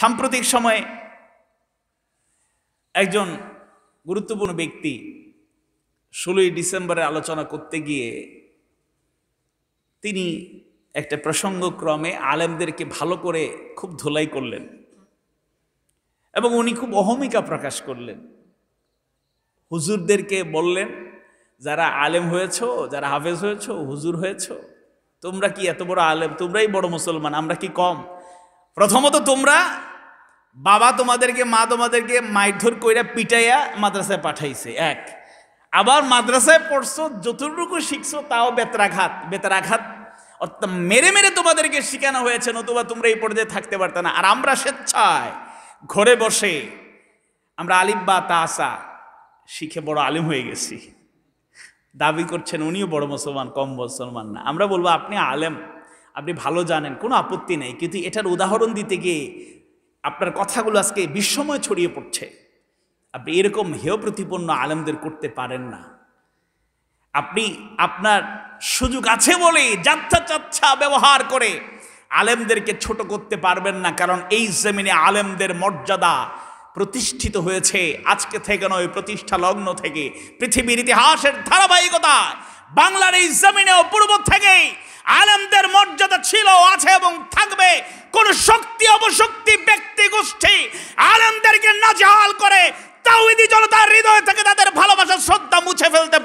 সাম্প্রতিক সময়ে একজন গুরুত্বপূর্ণ ব্যক্তি ষোলোই ডিসেম্বরে আলোচনা করতে গিয়ে তিনি একটা প্রসঙ্গক্রমে আলেমদেরকে ভালো করে খুব ধোলাই করলেন এবং উনি খুব অহমিকা প্রকাশ করলেন হুজুরদেরকে বললেন যারা আলেম হয়েছ যারা হাফেজ হয়েছ হুজুর হয়েছ তোমরা কি এত বড় আলেম তোমরাই বড় মুসলমান আমরা কি কম প্রথমত তোমরা বাবা তোমাদেরকে মা তোমাদেরকে মাইধর কইরা পিটাইয়া মাদ্রাসায় পাঠাইছে এক আবার মাদ্রাসায় পড়ছো যতটুকু শিখছো তাও বেতরাঘাত বেতরাঘাত অর্থাৎ মেরে মেরে তোমাদেরকে শিখানো হয়েছে নতুবা তোমরা এই পর্যায়ে থাকতে পারত না আর আমরা স্বেচ্ছায় ঘরে বসে আমরা আলিম বা তাসা শিখে বড় আলিম হয়ে গেছি দাবি করছেন উনিও বড় মুসলমান কম মুসলমান না আমরা বলবো আপনি আলেম আপনি ভালো জানেন কোনো আপত্তি নেই কিন্তু এটার উদাহরণ দিতে গিয়ে আপনার কথাগুলো আজকে বিশ্বময় ছড়িয়ে পড়ছে আপনি এরকম হেয় প্রতিপন্ন আলেমদের করতে পারেন না আপনি আপনার সুযোগ আছে বলে যাচ্ছা চাচ্ছা ব্যবহার করে আলেমদেরকে ছোট করতে পারবেন না কারণ এই জমিনে আলেমদের মর্যাদা প্রতিষ্ঠিত হয়েছে আজকে থেকে নয় প্রতিষ্ঠা লগ্ন থেকে পৃথিবীর ইতিহাসের ধারাবাহিকতা বাংলার এই জমিনে পূর্ব থেকে আলেমদের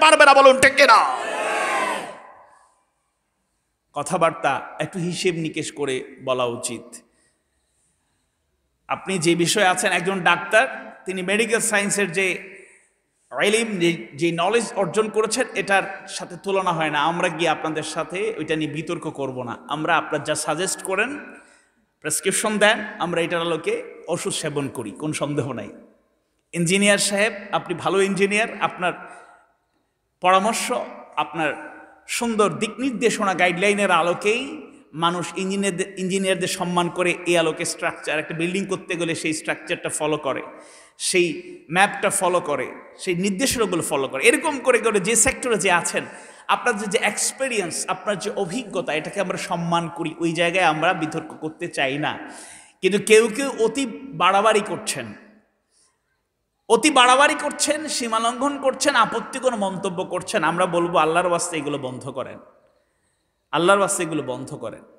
পারবে না বলুন ঠিক না কথাবার্তা একটু হিসেব নিকেশ করে বলা উচিত আপনি যে বিষয়ে আছেন একজন ডাক্তার তিনি মেডিকেল সায়েন্সের যে এলিম যে নলেজ অর্জন করেছেন এটার সাথে তুলনা হয় না আমরা গিয়ে আপনাদের সাথে ওইটা নিয়ে বিতর্ক করব না আমরা আপনার যা সাজেস্ট করেন প্রেসক্রিপশন দেন আমরা এটার আলোকে ওষুধ সেবন করি কোন সন্দেহ নাই ইঞ্জিনিয়ার সাহেব আপনি ভালো ইঞ্জিনিয়ার আপনার পরামর্শ আপনার সুন্দর দিক নির্দেশনা গাইডলাইনের আলোকেই মানুষ ইঞ্জিনিয়ারদের ইঞ্জিনিয়ারদের সম্মান করে এই আলোকে স্ট্রাকচার একটা বিল্ডিং করতে গেলে সেই স্ট্রাকচারটা ফলো করে সেই ম্যাপটা ফলো করে সেই নির্দেশনাগুলো ফলো করে এরকম করে করে যে সেক্টরে যে আছেন আপনার যে এক্সপিরিয়েন্স আপনার যে অভিজ্ঞতা এটাকে আমরা সম্মান করি ওই জায়গায় আমরা বিতর্ক করতে চাই না কিন্তু কেউ কেউ অতি বাড়াবাড়ি করছেন অতি বাড়াবাড়ি করছেন সীমালঙ্ঘন করছেন আপত্তিকর মন্তব্য করছেন আমরা বলবো আল্লাহর বাস্তে এগুলো বন্ধ করেন আল্লাহর বাস্তে এগুলো বন্ধ করেন